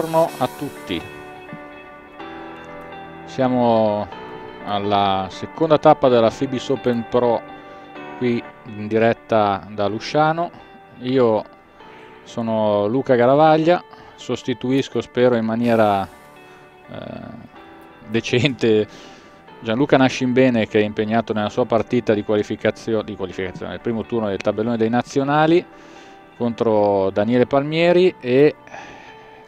buongiorno a tutti. Siamo alla seconda tappa della Fibis Open Pro qui in diretta da Lusciano. Io sono Luca Garavaglia, sostituisco spero in maniera eh, decente Gianluca Nascimbene che è impegnato nella sua partita di qualificazione, di qualificazione, il primo turno del tabellone dei nazionali contro Daniele Palmieri e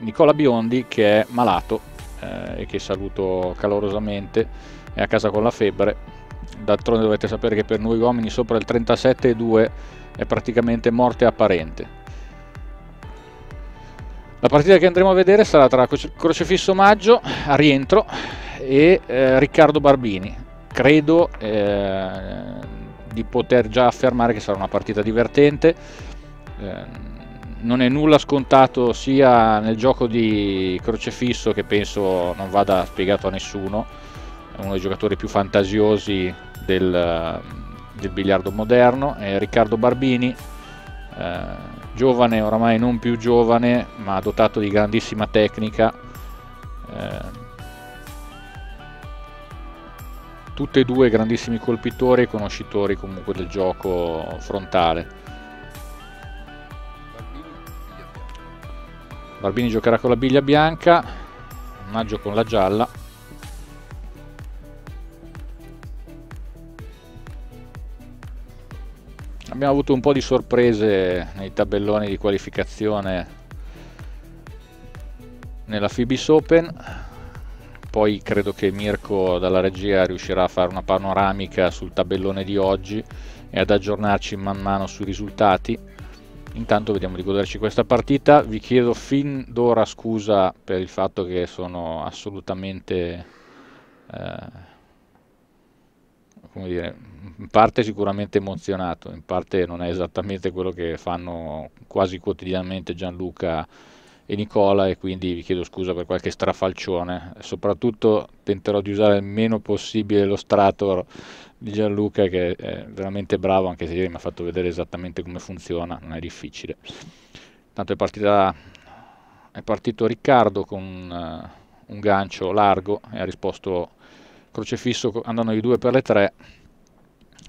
Nicola Biondi che è malato eh, e che saluto calorosamente, è a casa con la febbre. D'altronde dovete sapere che per noi uomini sopra il 37,2 è praticamente morte apparente. La partita che andremo a vedere sarà tra Crocefisso Maggio a rientro e eh, Riccardo Barbini. Credo eh, di poter già affermare che sarà una partita divertente. Eh, non è nulla scontato sia nel gioco di crocefisso che penso non vada spiegato a nessuno, è uno dei giocatori più fantasiosi del, del biliardo moderno, è Riccardo Barbini, eh, giovane oramai non più giovane ma dotato di grandissima tecnica. Eh, tutti e due grandissimi colpitori e conoscitori comunque del gioco frontale Barbini giocherà con la biglia bianca, Maggio con la gialla. Abbiamo avuto un po' di sorprese nei tabelloni di qualificazione nella Fibis Open, poi credo che Mirko dalla regia riuscirà a fare una panoramica sul tabellone di oggi e ad aggiornarci man mano sui risultati. Intanto vediamo di goderci questa partita. Vi chiedo fin d'ora scusa per il fatto che sono assolutamente... Eh, come dire, in parte sicuramente emozionato, in parte non è esattamente quello che fanno quasi quotidianamente Gianluca e Nicola e quindi vi chiedo scusa per qualche strafalcione. Soprattutto tenterò di usare il meno possibile lo Strator di Gianluca che è veramente bravo, anche se ieri mi ha fatto vedere esattamente come funziona, non è difficile. Tanto è, partita, è partito Riccardo con un, eh, un gancio largo e ha risposto crocefisso andando di 2 per le 3,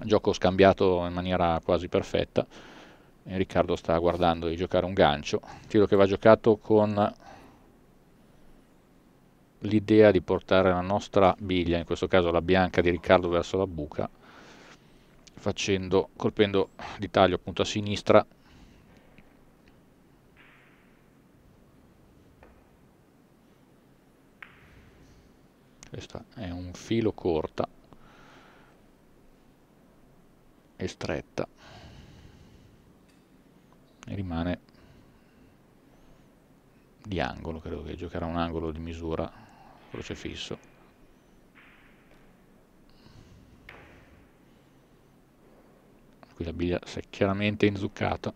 gioco scambiato in maniera quasi perfetta. E Riccardo sta guardando di giocare un gancio, tiro che va giocato con l'idea di portare la nostra biglia, in questo caso la bianca di Riccardo verso la buca, facendo, colpendo di taglio appunto a sinistra questa è un filo corta e stretta e rimane di angolo credo che giocherà un angolo di misura crocefisso qui la biglia si è chiaramente inzuccata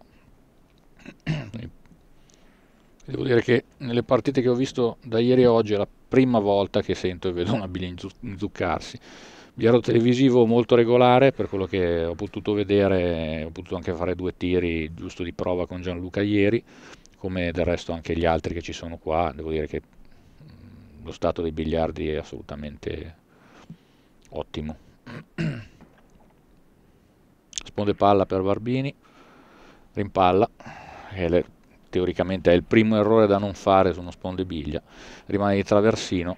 devo dire che nelle partite che ho visto da ieri a oggi è la prima volta che sento e vedo una biglia inzuccarsi bigliardo televisivo molto regolare per quello che ho potuto vedere ho potuto anche fare due tiri giusto di prova con Gianluca ieri come del resto anche gli altri che ci sono qua devo dire che lo stato dei biliardi è assolutamente ottimo. Sponde palla per Barbini, rimpalla, e teoricamente è il primo errore da non fare su uno sponde biglia, rimane di traversino.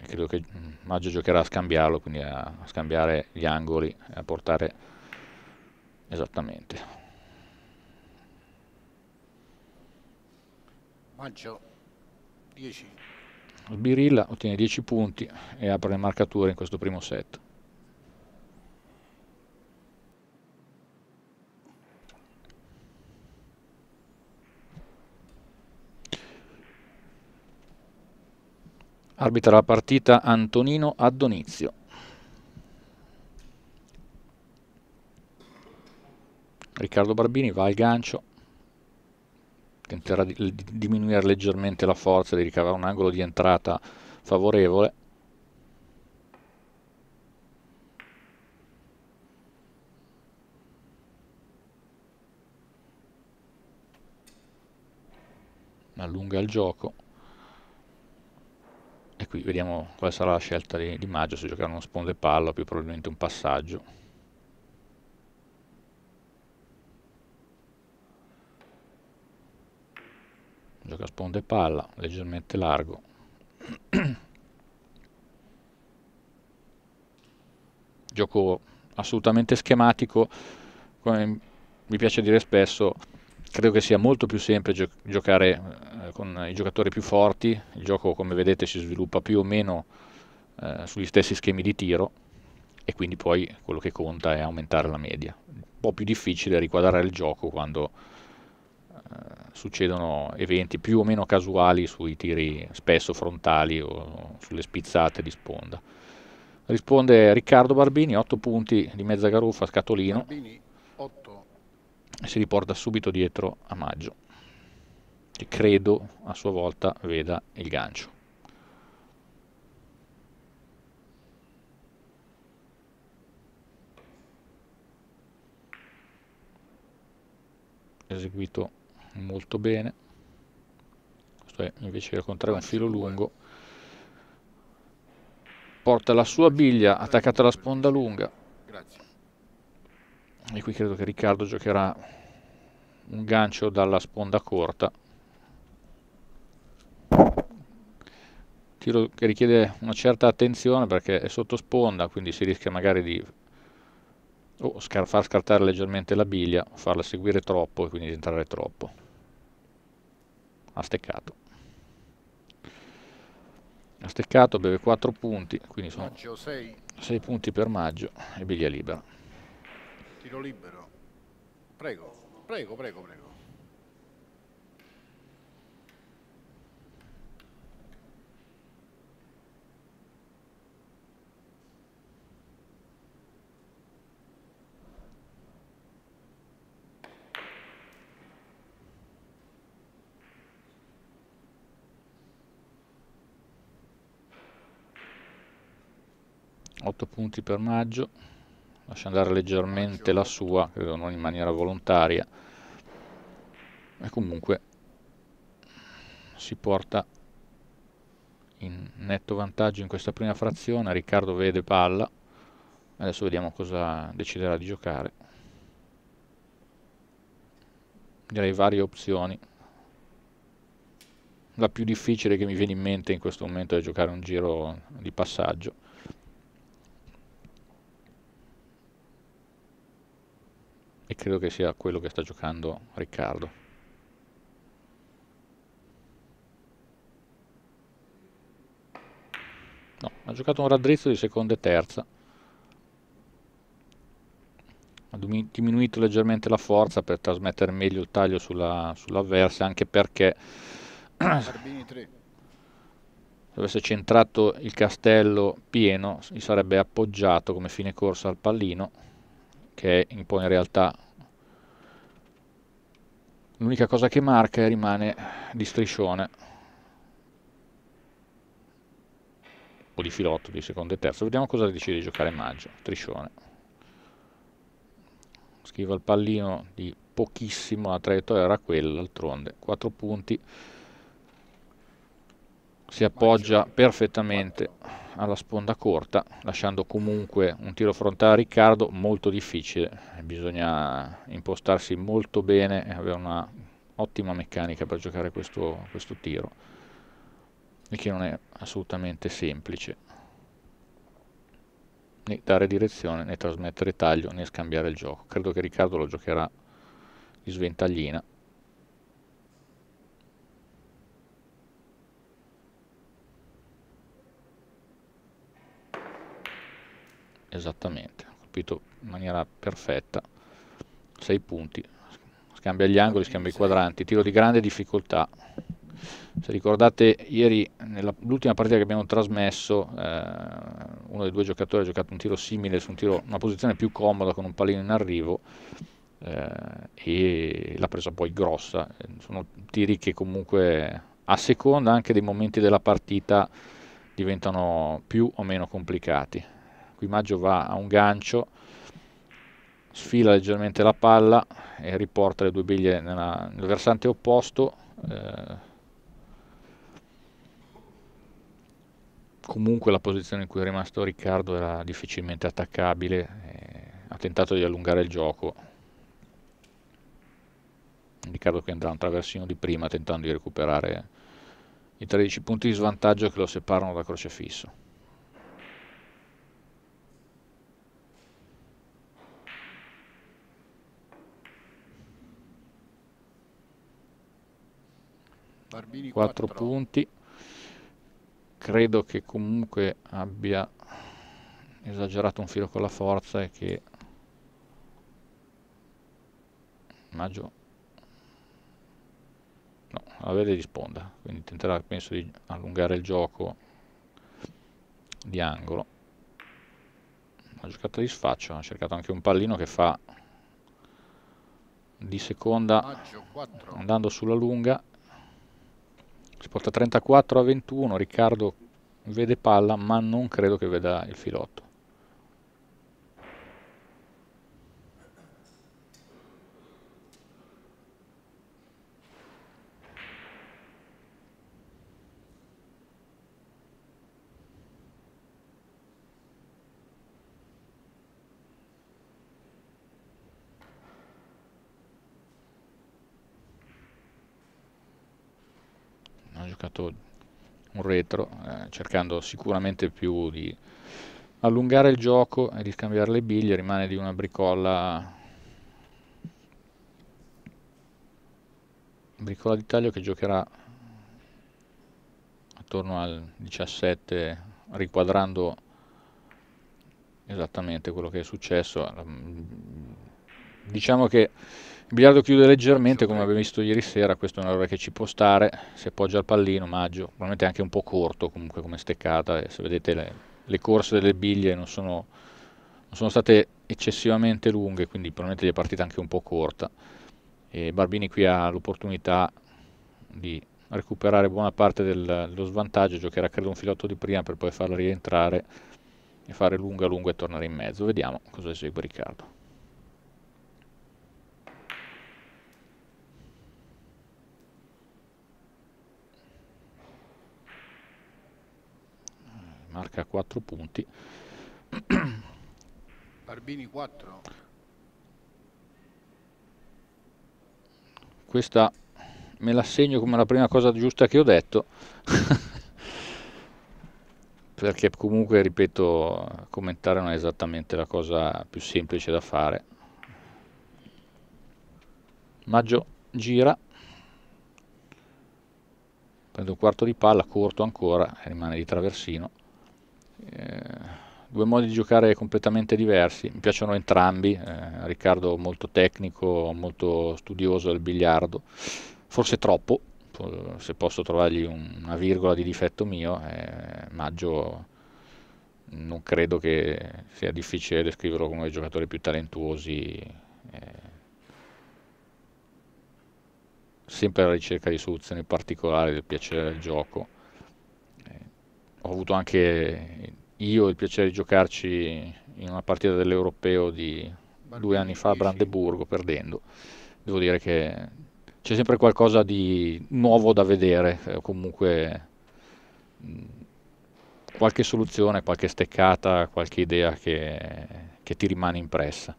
E credo che Maggio giocherà a scambiarlo, quindi a scambiare gli angoli e a portare esattamente Maggio 10. il Birilla ottiene 10 punti e apre le marcature in questo primo set. Arbitra la partita Antonino Addonizio. Riccardo Barbini va al gancio tenterà di diminuire leggermente la forza, di ricavare un angolo di entrata favorevole. Allunga il gioco. E qui vediamo quale sarà la scelta di, di Maggio, se giocare uno sponde palla o più probabilmente un passaggio. corrisponde palla, leggermente largo. Gioco assolutamente schematico, come mi piace dire spesso, credo che sia molto più semplice giocare eh, con i giocatori più forti, il gioco come vedete si sviluppa più o meno eh, sugli stessi schemi di tiro e quindi poi quello che conta è aumentare la media. Un po' più difficile riquadrare il gioco quando eh, succedono eventi più o meno casuali sui tiri spesso frontali o sulle spizzate di sponda. Risponde Riccardo Barbini, 8 punti di mezza garuffa, scatolino. Barbini, e si riporta subito dietro a Maggio, che credo a sua volta veda il gancio. Eseguito molto bene questo è invece il contrario un filo lungo porta la sua biglia attaccata alla sponda lunga e qui credo che Riccardo giocherà un gancio dalla sponda corta tiro che richiede una certa attenzione perché è sotto sponda quindi si rischia magari di o oh, scar far scartare leggermente la biglia farla seguire troppo e quindi di entrare troppo ha steccato ha steccato, beve 4 punti quindi sono 6 punti per Maggio e Biglia libera tiro libero prego, prego, prego, prego 8 punti per maggio lascia andare leggermente la sua credo non in maniera volontaria e comunque si porta in netto vantaggio in questa prima frazione Riccardo vede palla adesso vediamo cosa deciderà di giocare direi varie opzioni la più difficile che mi viene in mente in questo momento è giocare un giro di passaggio e credo che sia quello che sta giocando Riccardo. No, ha giocato un raddrizzo di seconda e terza. Ha diminuito leggermente la forza per trasmettere meglio il taglio sull'avversa, sull anche perché se avesse centrato il castello pieno, si sarebbe appoggiato come fine corsa al pallino che è poi in realtà l'unica cosa che marca rimane di striscione o di filotto di secondo e terzo vediamo cosa decide di giocare maggio striscione scrivo il pallino di pochissimo la traiettoria era quella altronde 4 punti si appoggia perfettamente alla sponda corta lasciando comunque un tiro frontale a Riccardo molto difficile bisogna impostarsi molto bene e avere una ottima meccanica per giocare questo, questo tiro e che non è assolutamente semplice né dare direzione né trasmettere taglio né scambiare il gioco credo che Riccardo lo giocherà di sventaglina esattamente, colpito in maniera perfetta, 6 punti, scambia gli angoli, scambia i quadranti, tiro di grande difficoltà. Se ricordate ieri nell'ultima partita che abbiamo trasmesso eh, uno dei due giocatori ha giocato un tiro simile su un tiro, una posizione più comoda con un pallino in arrivo eh, e l'ha presa poi grossa. Sono tiri che comunque a seconda anche dei momenti della partita diventano più o meno complicati qui Maggio va a un gancio sfila leggermente la palla e riporta le due biglie nella, nel versante opposto eh, comunque la posizione in cui è rimasto Riccardo era difficilmente attaccabile eh, ha tentato di allungare il gioco Riccardo che andrà un traversino di prima tentando di recuperare i 13 punti di svantaggio che lo separano da crocefisso Barbini 4 punti credo che comunque abbia esagerato un filo con la forza e che maggio no, la vede risponda quindi tenterà penso di allungare il gioco di angolo ha giocato di sfaccio ha cercato anche un pallino che fa di seconda andando sulla lunga si porta 34 a 21 Riccardo vede palla ma non credo che veda il filotto cercato un retro, eh, cercando sicuramente più di allungare il gioco e di scambiare le biglie, rimane di una bricolla bricola di taglio che giocherà attorno al 17 riquadrando esattamente quello che è successo ehm, diciamo che il biliardo chiude leggermente come abbiamo visto ieri sera, questo è un errore che ci può stare, si appoggia al pallino, Maggio, probabilmente anche un po' corto comunque come steccata, se vedete le, le corse delle biglie non sono, non sono, state eccessivamente lunghe, quindi probabilmente gli è partita anche un po' corta. E Barbini qui ha l'opportunità di recuperare buona parte del, dello svantaggio, giocherà credo un filotto di prima per poi farla rientrare e fare lunga lunga e tornare in mezzo. Vediamo cosa esegue Riccardo. marca 4 punti Barbini 4 questa me la segno come la prima cosa giusta che ho detto perché comunque ripeto commentare non è esattamente la cosa più semplice da fare Maggio gira prendo un quarto di palla corto ancora rimane di traversino eh, due modi di giocare completamente diversi, mi piacciono entrambi, eh, Riccardo molto tecnico, molto studioso del biliardo, forse troppo, se posso trovargli un, una virgola di difetto mio, eh, Maggio non credo che sia difficile descriverlo come uno dei giocatori più talentuosi, eh, sempre alla ricerca di soluzioni particolari del piacere del gioco ho avuto anche io il piacere di giocarci in una partita dell'Europeo di due anni fa a Brandeburgo perdendo. Devo dire che c'è sempre qualcosa di nuovo da vedere, eh, comunque mm, qualche soluzione, qualche steccata, qualche idea che, che ti rimane impressa.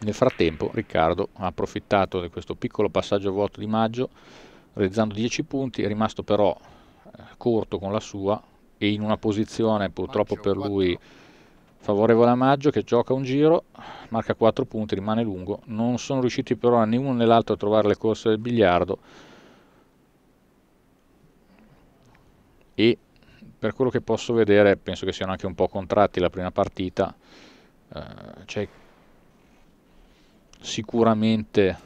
Nel frattempo Riccardo ha approfittato di questo piccolo passaggio vuoto di maggio, realizzando 10 punti, è rimasto però corto con la sua e in una posizione purtroppo per lui favorevole a Maggio che gioca un giro, marca 4 punti, rimane lungo. Non sono riusciti però né uno né l'altro a trovare le corse del biliardo e per quello che posso vedere penso che siano anche un po' contratti la prima partita. Eh, C'è sicuramente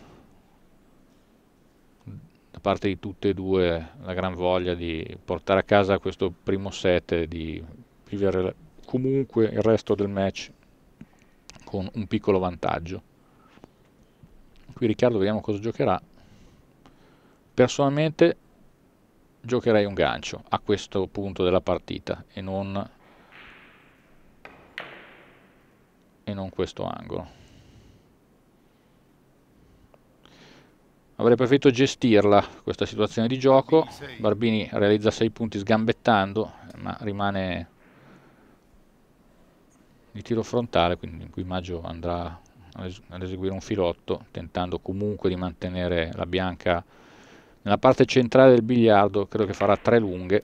parte di tutte e due la gran voglia di portare a casa questo primo set, di vivere comunque il resto del match con un piccolo vantaggio. Qui Riccardo vediamo cosa giocherà. Personalmente giocherei un gancio a questo punto della partita e non, e non questo angolo. Avrei preferito gestirla questa situazione di gioco. Barbini realizza 6 punti sgambettando, ma rimane di tiro frontale, quindi qui Maggio andrà ad eseguire un filotto, tentando comunque di mantenere la bianca nella parte centrale del biliardo, credo che farà tre lunghe.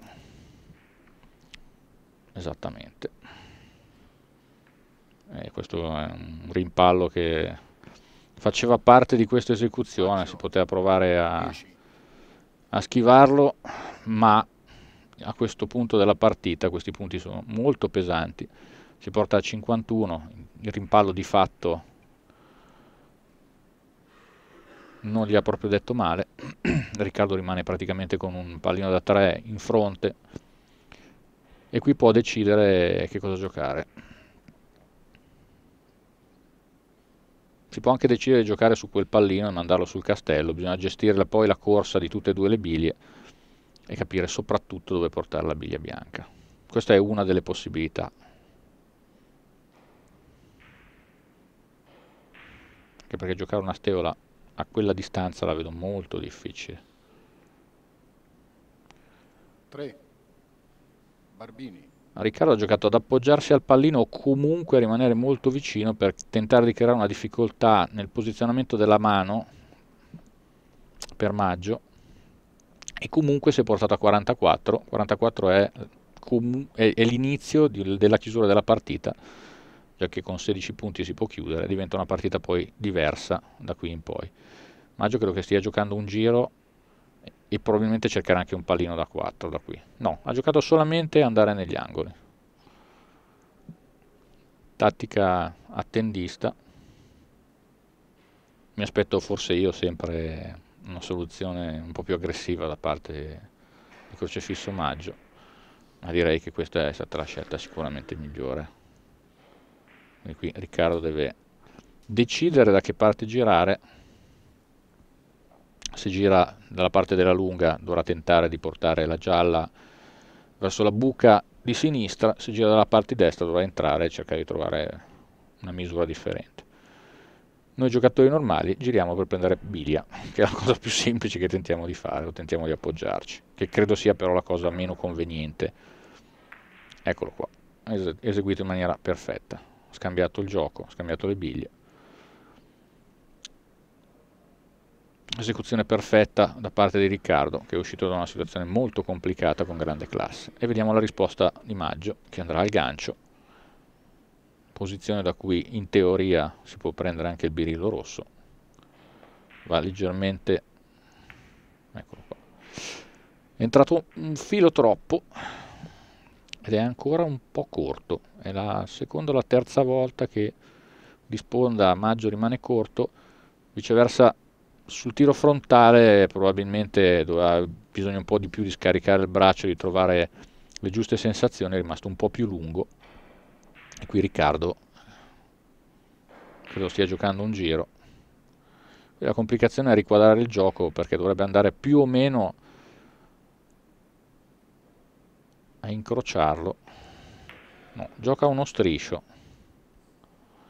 Esattamente. E eh, questo è un rimpallo che faceva parte di questa esecuzione, si poteva provare a, a schivarlo, ma a questo punto della partita, questi punti sono molto pesanti, si porta a 51, il rimpallo di fatto non gli ha proprio detto male, Riccardo rimane praticamente con un pallino da 3 in fronte e qui può decidere che cosa giocare. si può anche decidere di giocare su quel pallino e mandarlo sul castello, bisogna gestire poi la corsa di tutte e due le biglie e capire soprattutto dove portare la biglia bianca. Questa è una delle possibilità. Anche perché giocare una steola a quella distanza la vedo molto difficile. 3. Barbini. Riccardo ha giocato ad appoggiarsi al pallino o comunque rimanere molto vicino per tentare di creare una difficoltà nel posizionamento della mano per Maggio e comunque si è portato a 44, 44 è, è, è l'inizio della chiusura della partita, già che con 16 punti si può chiudere, diventa una partita poi diversa da qui in poi. Maggio credo che stia giocando un giro e probabilmente cercare anche un pallino da 4 da qui. No, ha giocato solamente andare negli angoli. Tattica attendista. Mi aspetto forse io sempre una soluzione un po' più aggressiva da parte di Crocefisso Maggio, ma direi che questa è stata la scelta sicuramente migliore. Quindi qui Riccardo deve decidere da che parte girare se gira dalla parte della lunga dovrà tentare di portare la gialla verso la buca di sinistra, se gira dalla parte destra dovrà entrare e cercare di trovare una misura differente. Noi giocatori normali giriamo per prendere biglia, che è la cosa più semplice che tentiamo di fare, o tentiamo di appoggiarci, che credo sia però la cosa meno conveniente. Eccolo qua, eseguito in maniera perfetta. scambiato il gioco, scambiato le biglie, esecuzione perfetta da parte di Riccardo che è uscito da una situazione molto complicata con grande classe e vediamo la risposta di Maggio che andrà al gancio posizione da cui in teoria si può prendere anche il birillo rosso va leggermente eccolo qua è entrato un filo troppo ed è ancora un po' corto è la seconda o la terza volta che disponda Maggio rimane corto viceversa sul tiro frontale probabilmente doveva, bisogna un po' di più di scaricare il braccio, di trovare le giuste sensazioni, è rimasto un po' più lungo. E qui Riccardo credo stia giocando un giro. Qui la complicazione è riquadrare il gioco perché dovrebbe andare più o meno a incrociarlo. No, gioca uno striscio.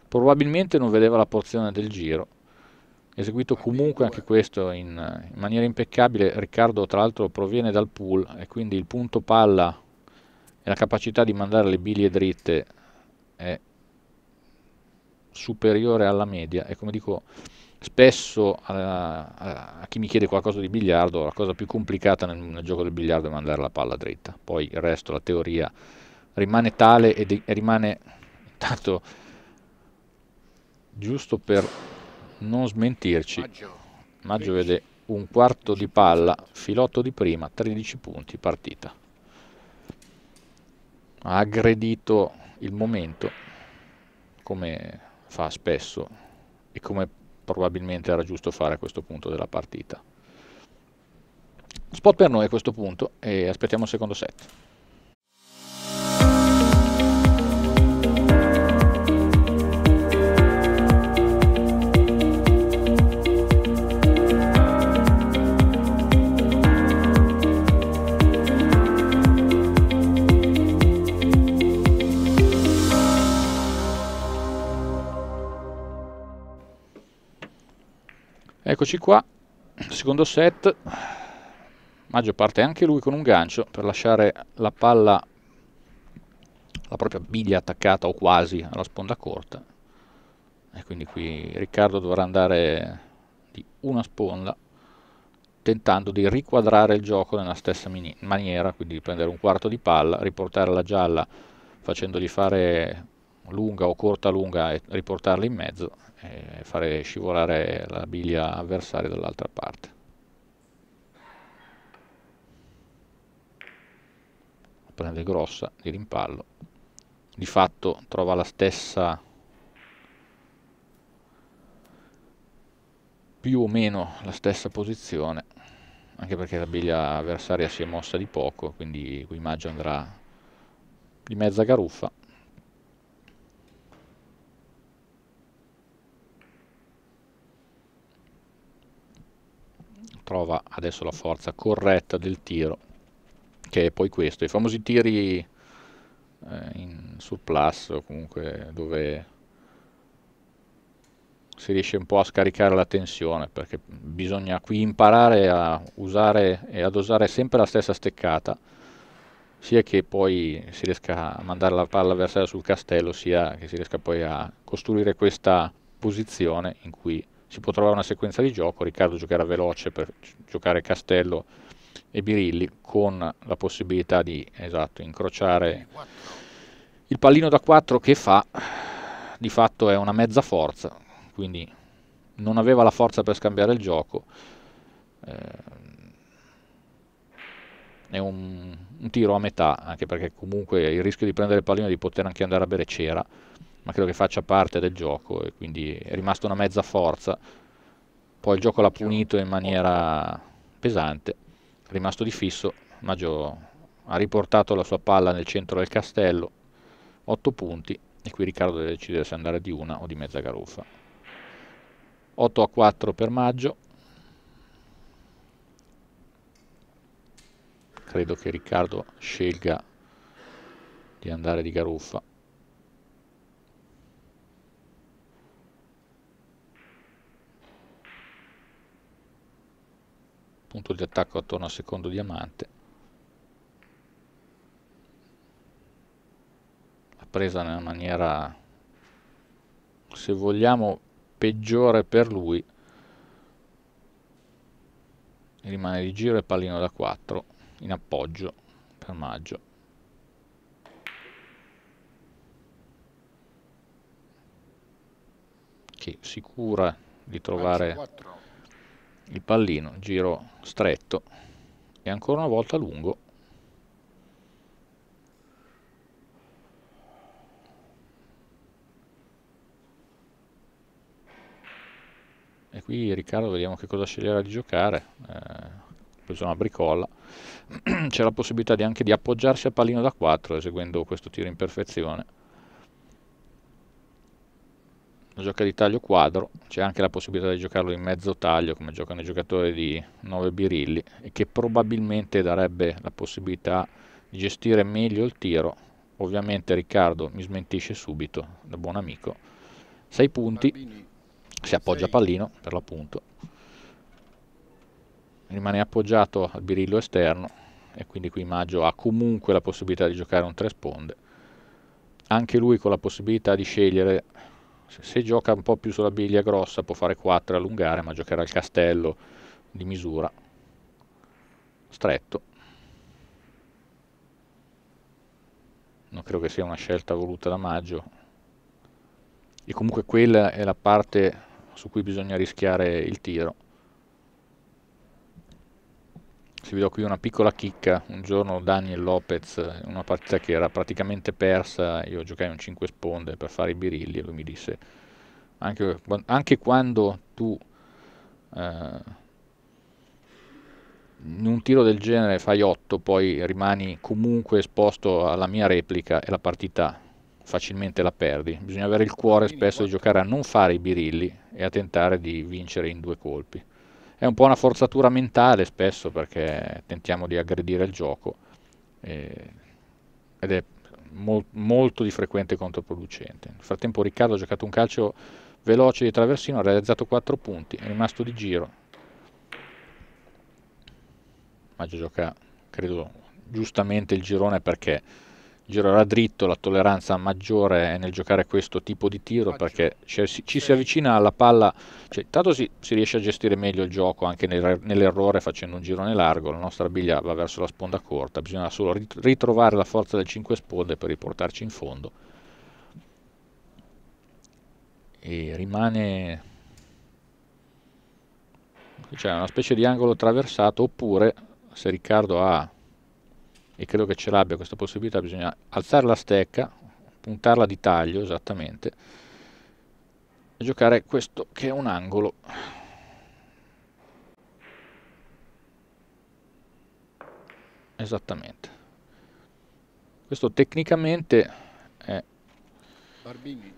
Probabilmente non vedeva la porzione del giro eseguito ah, comunque anche questo in, in maniera impeccabile, Riccardo tra l'altro proviene dal pool e quindi il punto palla e la capacità di mandare le biglie dritte è superiore alla media e come dico spesso a, a, a, chi mi chiede qualcosa di biliardo la cosa più complicata nel, nel, gioco del biliardo è mandare la palla dritta poi il resto la teoria rimane tale e, di, e rimane intanto giusto per non smentirci. Maggio vede un quarto di palla, filotto di prima, 13 punti, partita. Ha aggredito il momento, come fa spesso e come probabilmente era giusto fare a questo punto della partita. Spot per noi a questo punto e aspettiamo il secondo set. Eccoci qua, secondo set, Maggio parte anche lui con un gancio per lasciare la palla, la propria biglia attaccata o quasi alla sponda corta. E quindi qui Riccardo dovrà andare di una sponda tentando di riquadrare il gioco nella stessa maniera, quindi prendere un quarto di palla, riportare la gialla facendogli fare lunga o corta lunga e riportarla in mezzo e fare scivolare la biglia avversaria dall'altra parte. prende grossa di rimpallo di fatto trova la stessa più o meno la stessa posizione anche perché la biglia avversaria si è mossa di poco quindi qui Maggio andrà di mezza garuffa trova adesso la forza corretta del tiro, che è poi questo, i famosi tiri eh, in surplus o comunque dove si riesce un po' a scaricare la tensione perché bisogna qui imparare a usare e ad usare sempre la stessa steccata sia che poi si riesca a mandare la palla avversaria sul castello sia che si riesca poi a costruire questa posizione in cui si può trovare una sequenza di gioco, Riccardo giocherà veloce per giocare Castello e Birilli con la possibilità di esatto, incrociare il pallino da 4 che fa di fatto è una mezza forza, quindi non aveva la forza per scambiare il gioco. Eh, è un, un, tiro a metà, anche perché comunque il rischio di prendere il pallino e di poter anche andare a bere c'era ma credo che faccia parte del gioco e quindi è rimasta una mezza forza. Poi il gioco l'ha punito in maniera pesante, è rimasto di fisso, Maggio ha riportato la sua palla nel centro del castello, 8 punti e qui Riccardo deve decidere se andare di una o di mezza garuffa. 8 a 4 per Maggio. Credo che Riccardo scelga di andare di garuffa. punto di attacco attorno al secondo diamante l'ha presa nella maniera se vogliamo peggiore per lui rimane di giro e pallino da 4 in appoggio per maggio che sicura di trovare il pallino, giro stretto e ancora una volta lungo. E qui Riccardo vediamo che cosa sceglierà di giocare, eh, ho preso una bricolla, c'è la possibilità di anche di appoggiarsi al pallino da 4 eseguendo questo tiro in perfezione lo gioca di taglio quadro, c'è anche la possibilità di giocarlo in mezzo taglio come giocano i giocatori di 9 birilli e che probabilmente darebbe la possibilità di gestire meglio il tiro. Ovviamente Riccardo mi smentisce subito, da buon amico. 6 punti, Bambini. si appoggia a pallino per l'appunto, rimane appoggiato al birillo esterno e quindi qui Maggio ha comunque la possibilità di giocare un 3 sponde. Anche lui con la possibilità di scegliere se, se, gioca un po' più sulla biglia grossa può fare 4 e allungare, ma giocherà il castello di misura stretto. Non credo che sia una scelta voluta da Maggio. E comunque quella è la parte su cui bisogna rischiare il tiro si vede qui una piccola chicca, un giorno Daniel Lopez, una partita che era praticamente persa, io giocai un 5 sponde per fare i birilli e lui mi disse anche, anche quando tu eh, in un tiro del genere fai 8 poi rimani comunque esposto alla mia replica e la partita facilmente la perdi, bisogna avere il cuore spesso di giocare a non fare i birilli e a tentare di vincere in due colpi è un po' una forzatura mentale spesso perché tentiamo di aggredire il gioco eh, ed è mol, molto di frequente controproducente. Nel frattempo Riccardo ha giocato un calcio veloce di traversino, ha realizzato 4 punti, è rimasto di giro. Maggio gioca, credo, giustamente il girone perché girerà dritto, la tolleranza maggiore è nel giocare questo tipo di tiro perché ci, ci si avvicina alla palla, cioè, tanto si, si, riesce a gestire meglio il gioco anche nel, nell'errore facendo un giro nel largo, la nostra biglia va verso la sponda corta, bisogna solo ritrovare la forza del 5 sponde per riportarci in fondo. E rimane cioè, una specie di angolo traversato oppure se Riccardo ha e credo che ce l'abbia questa possibilità, bisogna alzare la stecca, puntarla di taglio esattamente, e giocare questo che è un angolo. Esattamente. Questo tecnicamente è... Barbini,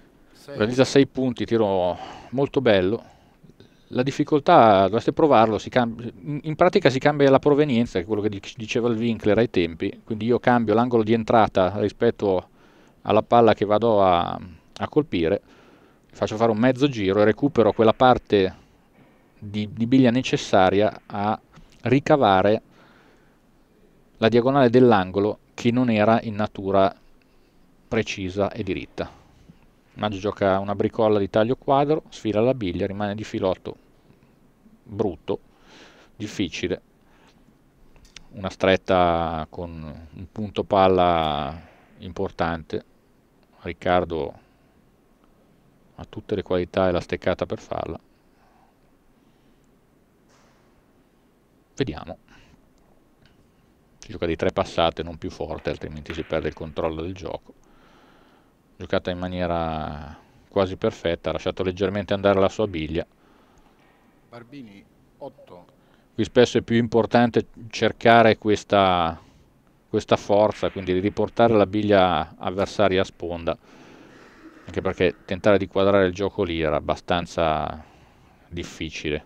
realizza 6 punti, tiro molto bello la difficoltà, dovreste provarlo, cambia, in pratica si cambia la provenienza, che è quello che diceva il Winkler ai tempi, quindi io cambio l'angolo di entrata rispetto alla palla che vado a, a, colpire, faccio fare un mezzo giro e recupero quella parte di, di biglia necessaria a ricavare la diagonale dell'angolo che non era in natura precisa e diritta. Maggio gioca una bricolla di taglio quadro, sfila la biglia, rimane di filotto brutto, difficile, una stretta con un punto palla importante. Riccardo ha tutte le qualità e la steccata per farla. Vediamo. Si gioca di tre passate, non più forte, altrimenti si perde il controllo del gioco giocata in maniera quasi perfetta, ha lasciato leggermente andare la sua biglia. Barbini 8. Qui spesso è più importante cercare questa, questa forza, quindi riportare la biglia avversaria a sponda, anche perché tentare di quadrare il gioco lì era abbastanza difficile.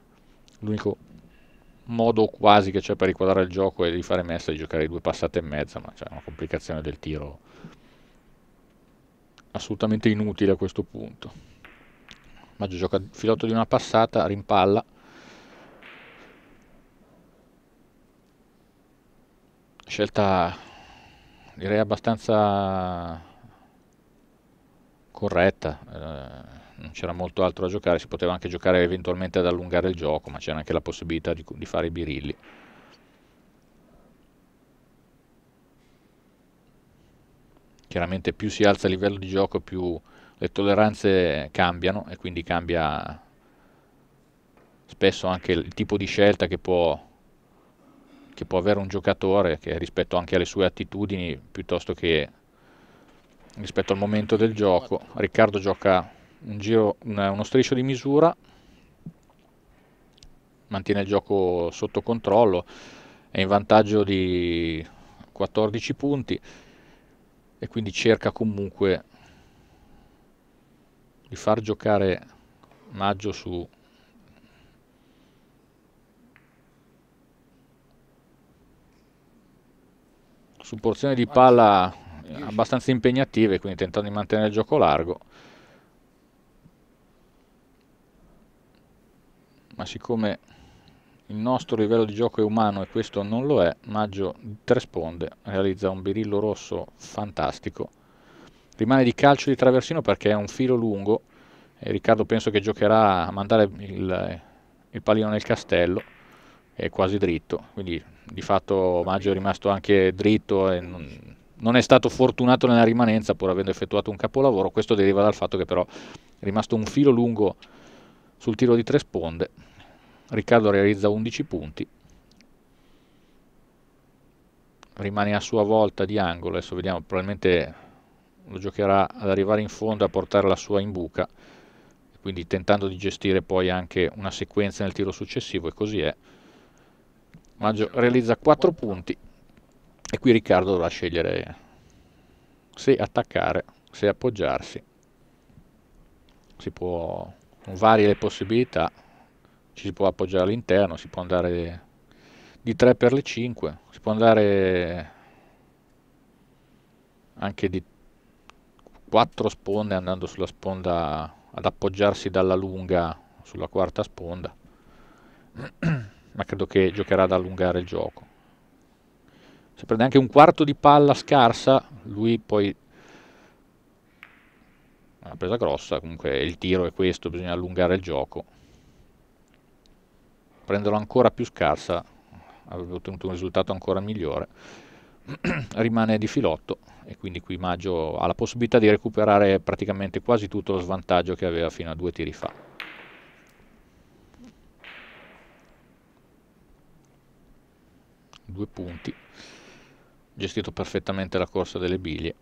L'unico modo quasi che c'è per riquadrare il gioco è di fare messa, di giocare due passate e mezza, ma c'è una complicazione del tiro assolutamente inutile a questo punto. Maggio gioca il filotto di una passata, rimpalla. Scelta direi abbastanza corretta, eh, non c'era molto altro da giocare, si poteva anche giocare eventualmente ad allungare il gioco, ma c'era anche la possibilità di, di fare i birilli. chiaramente più si alza il livello di gioco più le tolleranze cambiano e quindi cambia spesso anche il tipo di scelta che può, che può avere un giocatore che rispetto anche alle sue attitudini piuttosto che rispetto al momento del gioco Riccardo gioca un giro, uno striscio di misura mantiene il gioco sotto controllo è in vantaggio di 14 punti e quindi cerca comunque di far giocare Maggio su su porzioni di palla abbastanza impegnative, quindi tentando di mantenere il gioco largo. Ma siccome il nostro livello di gioco è umano e questo non lo è, Maggio responde, realizza un birillo rosso fantastico, rimane di calcio di traversino perché è un filo lungo e Riccardo penso che giocherà a mandare il, il pallino nel castello, è quasi dritto, quindi di fatto Maggio è rimasto anche dritto e non, non è stato fortunato nella rimanenza pur avendo effettuato un capolavoro, questo deriva dal fatto che però è rimasto un filo lungo sul tiro di tre sponde Riccardo realizza 11 punti rimane a sua volta di angolo adesso vediamo probabilmente lo giocherà ad arrivare in fondo a portare la sua in buca quindi tentando di gestire poi anche una sequenza nel tiro successivo e così è Maggio realizza 4 punti e qui Riccardo dovrà scegliere se attaccare se appoggiarsi si può varie le possibilità ci si può appoggiare all'interno, si può andare di 3 per le 5, si può andare anche di 4 sponde andando sulla sponda ad appoggiarsi dalla lunga sulla quarta sponda ma credo che giocherà ad allungare il gioco se prende anche un quarto di palla scarsa lui poi una presa grossa comunque il tiro è questo bisogna allungare il gioco renderla ancora più scarsa, avrebbe ottenuto un risultato ancora migliore, rimane di filotto e quindi qui Maggio ha la possibilità di recuperare praticamente quasi tutto lo svantaggio che aveva fino a due tiri fa. Due punti, gestito perfettamente la corsa delle biglie.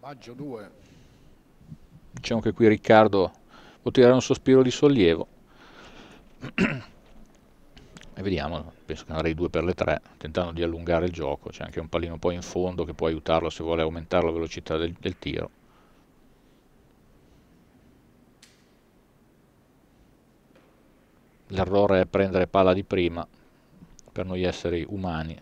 Maggio 2. Diciamo che qui Riccardo o tirare un sospiro di sollievo. e vediamo, penso che ne avrei due per le tre, tentando di allungare il gioco, c'è anche un pallino poi in fondo che può aiutarlo se vuole aumentare la velocità del, del tiro. L'errore è prendere pala di prima, per noi esseri umani.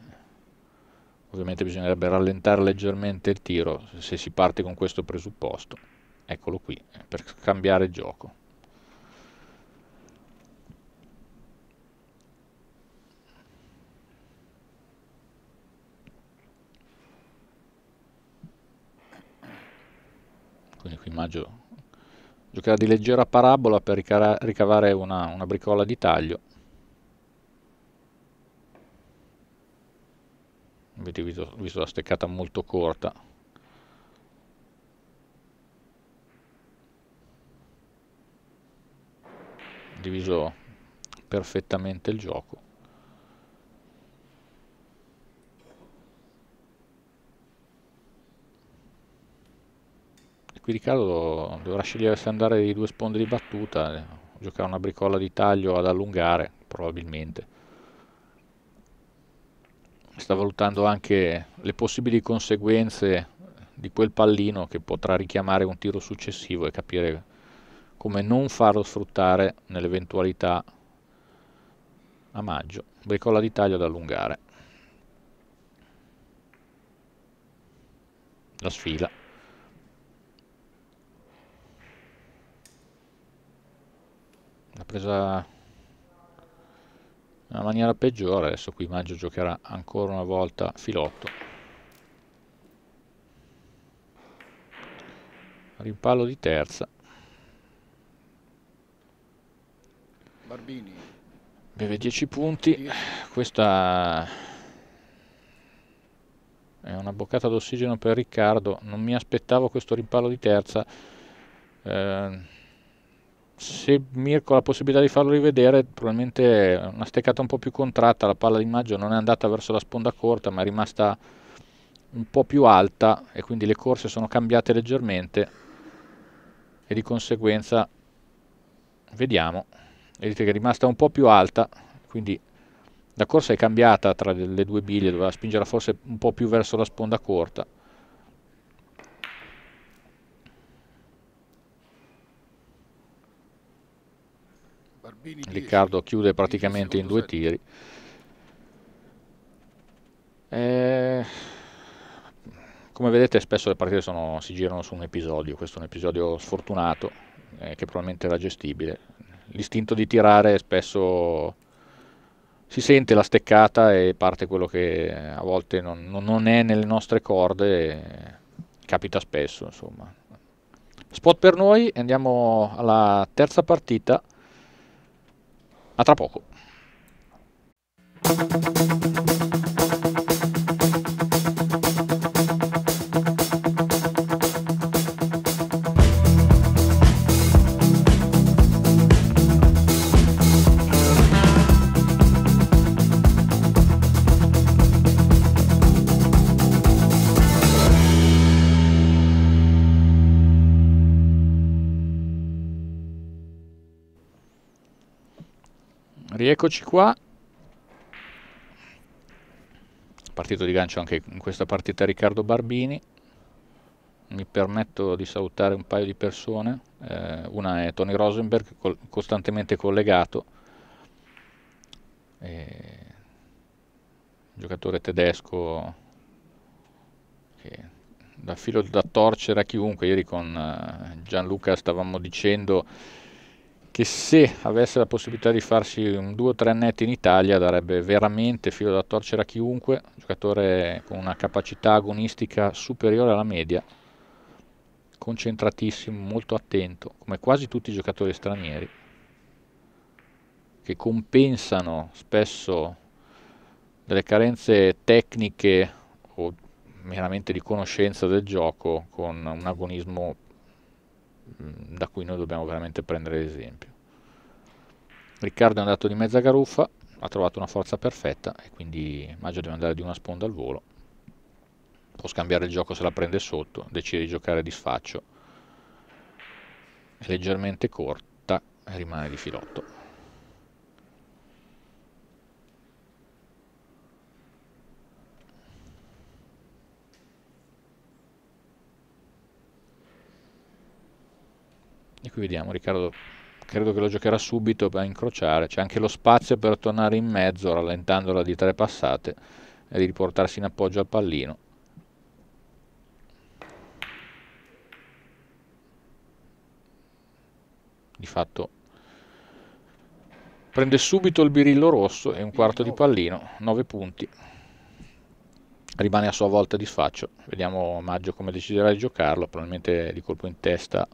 Ovviamente bisognerebbe rallentare leggermente il tiro se si parte con questo presupposto eccolo qui, per cambiare gioco. Quindi qui immagino giocherà di leggera parabola per ricavare una, una bricola di taglio. Avete visto, visto la steccata molto corta. diviso perfettamente il gioco qui di caso dovrà scegliere se andare di due sponde di battuta eh, giocare una bricolla di taglio ad allungare probabilmente sta valutando anche le possibili conseguenze di quel pallino che potrà richiamare un tiro successivo e capire come non farlo sfruttare nell'eventualità a maggio. Bricola di taglio ad allungare. La sfila. La presa nella maniera peggiore, adesso qui Maggio giocherà ancora una volta filotto. Rimpallo di terza. Beve 10 punti. Questa è una boccata d'ossigeno per Riccardo. Non mi aspettavo questo rimpallo di terza. Eh, se Mirko ha la possibilità di farlo rivedere, probabilmente una steccata un po' più contratta. La palla di Maggio non è andata verso la sponda corta, ma è rimasta un po' più alta e quindi le corse sono cambiate leggermente e di conseguenza vediamo vedete che è rimasta un po' più alta quindi la corsa è cambiata tra le due biglie doveva spingerla forse un po' più verso la sponda corta Riccardo chiude praticamente in due tiri eh, come vedete spesso le partite sono, si girano su un episodio questo è un episodio sfortunato eh, che probabilmente era gestibile l'istinto di tirare spesso si sente la steccata e parte quello che a volte non, non è nelle nostre corde, capita spesso insomma. Spot per noi, andiamo alla terza partita, a tra poco. Rieccoci qua. Partito di gancio anche in questa partita Riccardo Barbini. Mi permetto di salutare un paio di persone. Eh, una è Tony Rosenberg, col costantemente collegato. Eh, giocatore tedesco che dà filo da torcere a chiunque. Ieri con eh, Gianluca stavamo dicendo che se avesse la possibilità di farsi un 2-3 net in Italia darebbe veramente filo da torcere a chiunque, un giocatore con una capacità agonistica superiore alla media, concentratissimo, molto attento, come quasi tutti i giocatori stranieri, che compensano spesso delle carenze tecniche o meramente di conoscenza del gioco con un agonismo Mm, da cui noi dobbiamo veramente prendere esempio. Riccardo è andato di mezza garuffa, ha trovato una forza perfetta e quindi Maggio deve andare di una sponda al volo. Può scambiare il gioco se la prende sotto, decide di giocare di sfaccio. È leggermente corta, e rimane di filotto. E qui vediamo, Riccardo credo che lo giocherà subito per incrociare, c'è anche lo spazio per tornare in mezzo rallentandola di tre passate e di riportarsi in appoggio al pallino. Di fatto prende subito il birillo rosso e un quarto di pallino, 9 punti. Rimane a sua volta di sfaccio, vediamo maggio come deciderà di giocarlo, probabilmente di colpo in testa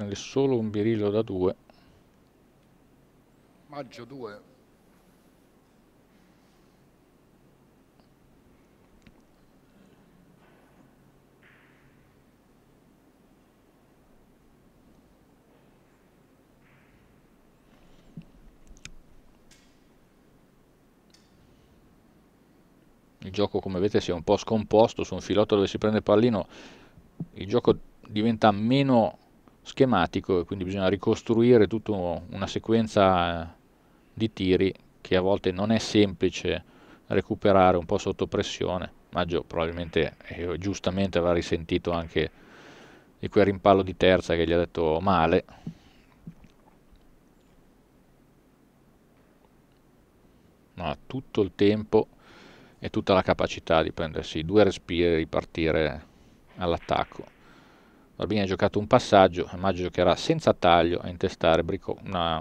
prende solo un birillo da 2 maggio 2 il gioco come vedete si è un po' scomposto su un filotto dove si prende il pallino il gioco diventa meno schematico e quindi bisogna ricostruire tutta una sequenza di tiri che a volte non è semplice recuperare un po' sotto pressione. Maggio probabilmente eh, giustamente avrà risentito anche di quel rimpallo di terza che gli ha detto male. Ma ha tutto il tempo e tutta la capacità di prendersi due respiri e ripartire all'attacco. Albini ha giocato un passaggio, Maggio giocherà senza taglio a intestare Bricò, una,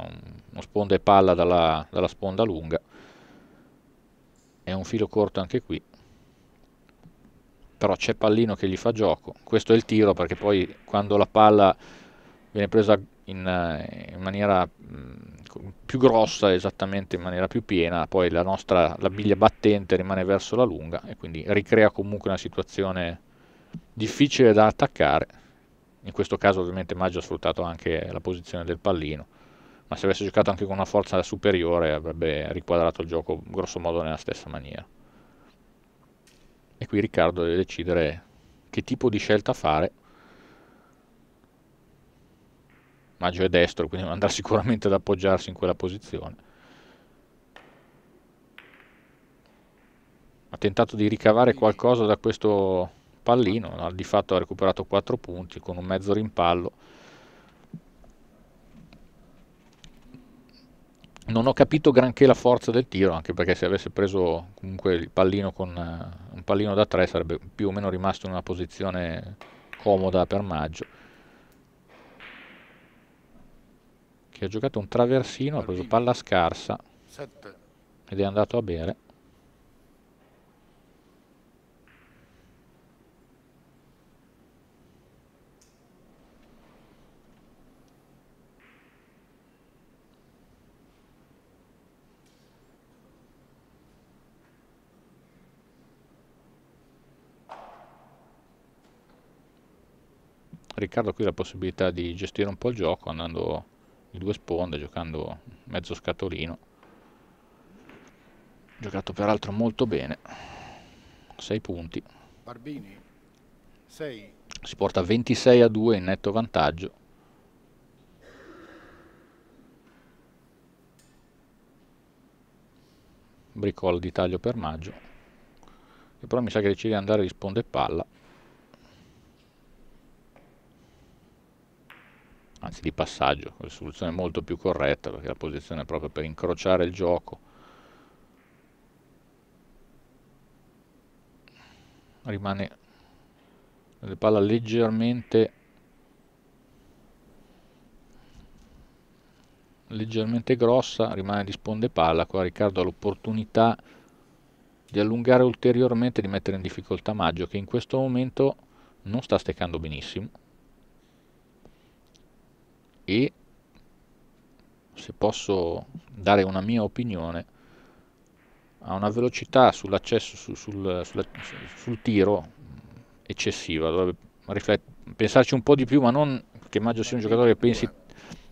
uno sponda e palla dalla, dalla sponda lunga È un filo corto anche qui però c'è Pallino che gli fa gioco questo è il tiro perché poi quando la palla viene presa in, eh, in maniera mm, più grossa esattamente in maniera più piena poi la nostra la biglia battente rimane verso la lunga e quindi ricrea comunque una situazione difficile da attaccare in questo caso ovviamente Maggio ha sfruttato anche la posizione del pallino, ma se avesse giocato anche con una forza superiore avrebbe riquadrato il gioco grossomodo nella stessa maniera. E qui Riccardo deve decidere che tipo di scelta fare. Maggio è destro, quindi andrà sicuramente ad appoggiarsi in quella posizione. Ha tentato di ricavare qualcosa da questo pallino, di fatto ha recuperato 4 punti con un mezzo rimpallo. Non ho capito granché la forza del tiro, anche perché se avesse preso comunque il pallino con uh, un pallino da 3 sarebbe più o meno rimasto in una posizione comoda per Maggio. Che ha giocato un traversino, ha preso palla scarsa ed è andato a bere. Riccardo qui la possibilità di gestire un po' il gioco andando di due sponde, giocando mezzo scatolino. Giocato peraltro molto bene. 6 punti. Barbini, sei. Si porta 26 a 2 in netto vantaggio. Bricol di taglio per maggio. E però mi sa che decide di andare di risponde palla. anzi di passaggio, la soluzione è molto più corretta perché la posizione è proprio per incrociare il gioco. Rimane la palla leggermente leggermente grossa, rimane di sponde palla, qua Riccardo ha l'opportunità di allungare ulteriormente, di mettere in difficoltà Maggio che in questo momento non sta steccando benissimo e se posso dare una mia opinione ha una velocità sull'accesso su, sul, sul, sul, tiro eccessiva dovrebbe pensarci un po' di più ma non che Maggio sia un giocatore che pensi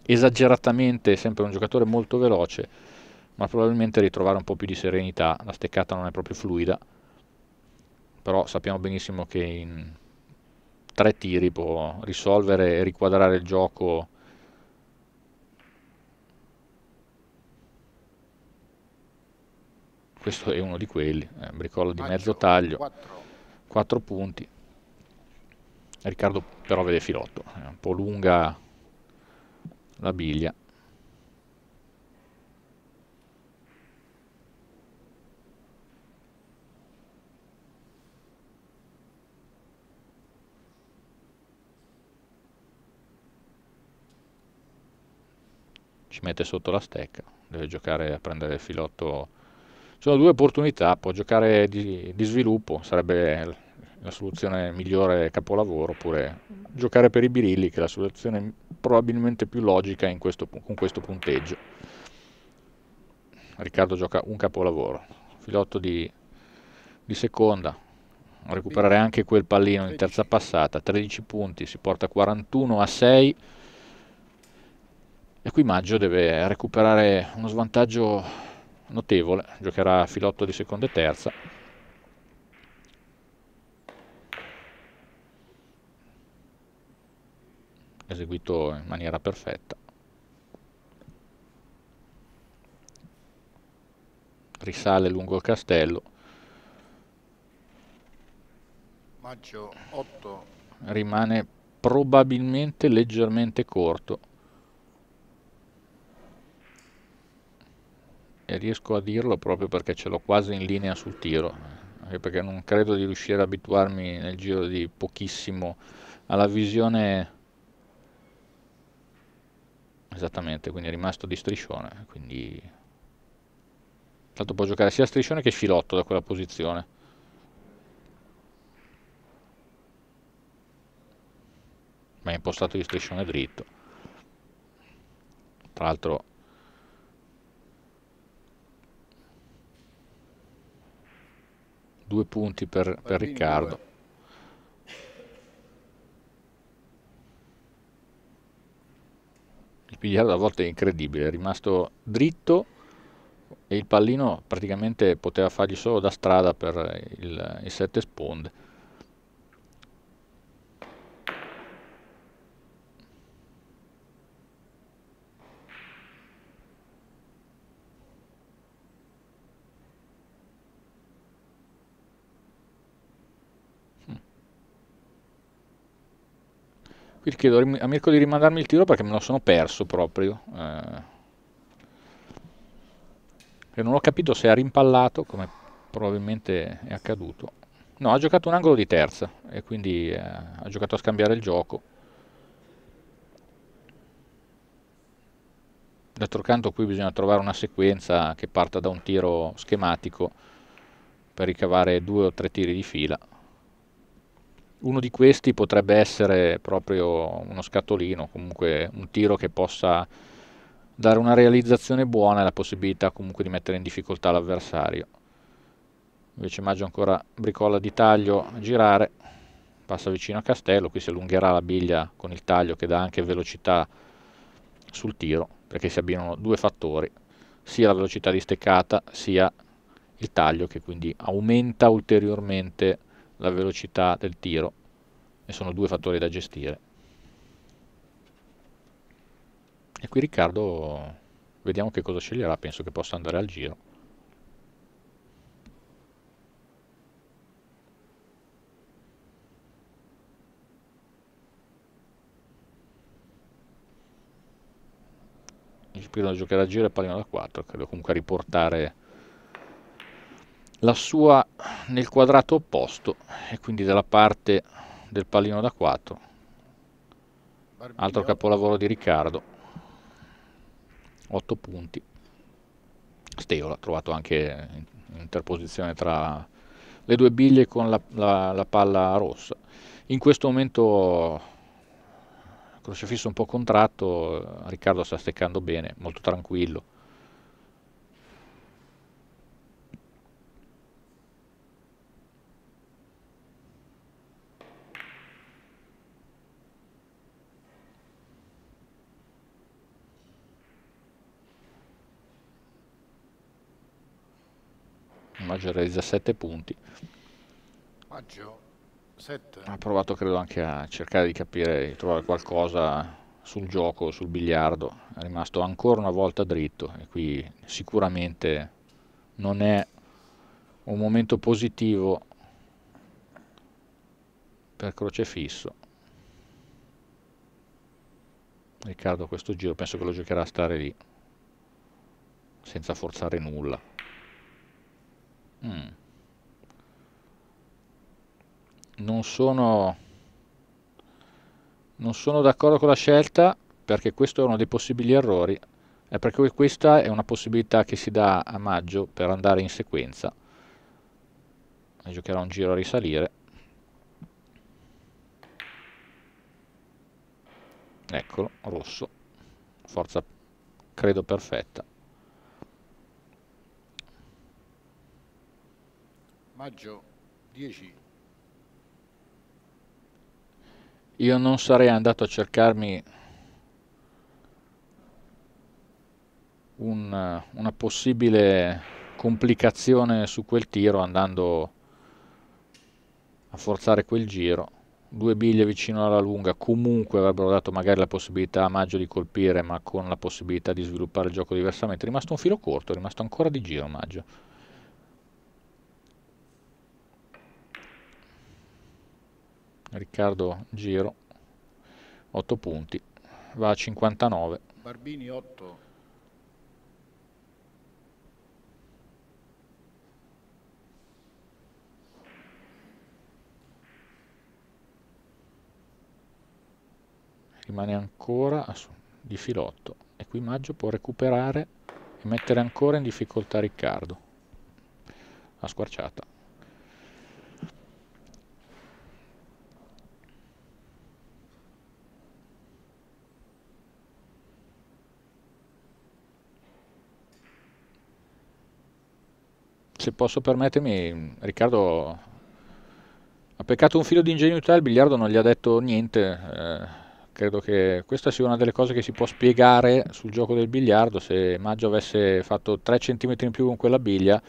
esageratamente sempre un giocatore molto veloce ma probabilmente ritrovare un po' più di serenità la steccata non è proprio fluida però sappiamo benissimo che in tre tiri può risolvere e riquadrare il gioco questo è uno di quelli, un eh, bricola di mezzo taglio, 4 punti. Riccardo però vede filotto, è un po' lunga la biglia. Ci mette sotto la stecca, deve giocare a prendere il filotto sono due opportunità, può giocare di, di sviluppo, sarebbe la soluzione migliore capolavoro, oppure giocare per i birilli, che è la soluzione probabilmente più logica questo, con questo punteggio. Riccardo gioca un capolavoro, filotto di, di seconda, recuperare anche quel pallino in terza passata, 13 punti, si porta 41 a 6 e qui Maggio deve recuperare uno svantaggio notevole, giocherà filotto di seconda e terza. Eseguito in maniera perfetta. Risale lungo il castello. Maggio 8. Rimane probabilmente leggermente corto. e riesco a dirlo proprio perché ce l'ho quasi in linea sul tiro, eh, anche perché non credo di riuscire ad abituarmi nel giro di pochissimo alla visione esattamente, quindi è rimasto di striscione, quindi tanto può giocare sia striscione che filotto da quella posizione. Ma è impostato di striscione dritto. Tra l'altro due punti per, per Riccardo. Il pigliato a volte è incredibile, è rimasto dritto e il pallino praticamente poteva fargli solo da strada per il, il sette sponde. Qui chiedo a Mirko di rimandarmi il tiro perché me lo sono perso proprio. Eh. E non ho capito se ha rimpallato, come probabilmente è accaduto. No, ha giocato un angolo di terza e quindi eh, ha giocato a scambiare il gioco. D'altro canto qui bisogna trovare una sequenza che parta da un tiro schematico per ricavare due o tre tiri di fila. Uno di questi potrebbe essere proprio uno scatolino, comunque un tiro che possa dare una realizzazione buona e la possibilità comunque di mettere in difficoltà l'avversario. Invece Maggio ancora bricolla di taglio a girare, passa vicino a Castello, qui si allungherà la biglia con il taglio che dà anche velocità sul tiro, perché si abbinano due fattori, sia la velocità di steccata sia il taglio che quindi aumenta ulteriormente la velocità del tiro e sono due fattori da gestire. E qui Riccardo vediamo che cosa sceglierà, penso che possa andare al giro. Il primo da giocare al giro e pallino da 4, credo comunque a riportare la sua nel quadrato opposto e quindi dalla parte del pallino da 4 Barbiglio. altro capolavoro di Riccardo 8 punti Steo l'ha trovato anche in interposizione tra le due biglie con la, la, la palla rossa in questo momento crocefisso un po' contratto Riccardo sta steccando bene molto tranquillo Maggio realizza 7 punti. Maggio 7. Ha provato credo anche a cercare di capire, di trovare qualcosa sul gioco, sul biliardo. È rimasto ancora una volta dritto e qui sicuramente non è un momento positivo per Crocefisso. Riccardo questo giro penso che lo giocherà a stare lì senza forzare nulla. Mm. Non sono, non sono d'accordo con la scelta perché questo è uno dei possibili errori. È perché questa è una possibilità che si dà a maggio per andare in sequenza. E giocherà un giro a risalire. Eccolo, rosso. Forza, credo, perfetta. Maggio 10. Io non sarei andato a cercarmi un, una possibile complicazione su quel tiro andando a forzare quel giro. Due biglie vicino alla lunga comunque avrebbero dato magari la possibilità a Maggio di colpire ma con la possibilità di sviluppare il gioco diversamente. È rimasto un filo corto, è rimasto ancora di giro Maggio. Riccardo Giro 8 punti va a 59 Barbini 8 rimane ancora di filotto e qui Maggio può recuperare e mettere ancora in difficoltà Riccardo la squarciata se posso permettermi, Riccardo ha peccato un filo di ingenuità, il biliardo non gli ha detto niente, eh, credo che questa sia una delle cose che si può spiegare sul gioco del biliardo, se Maggio avesse fatto 3 cm in più con quella biglia,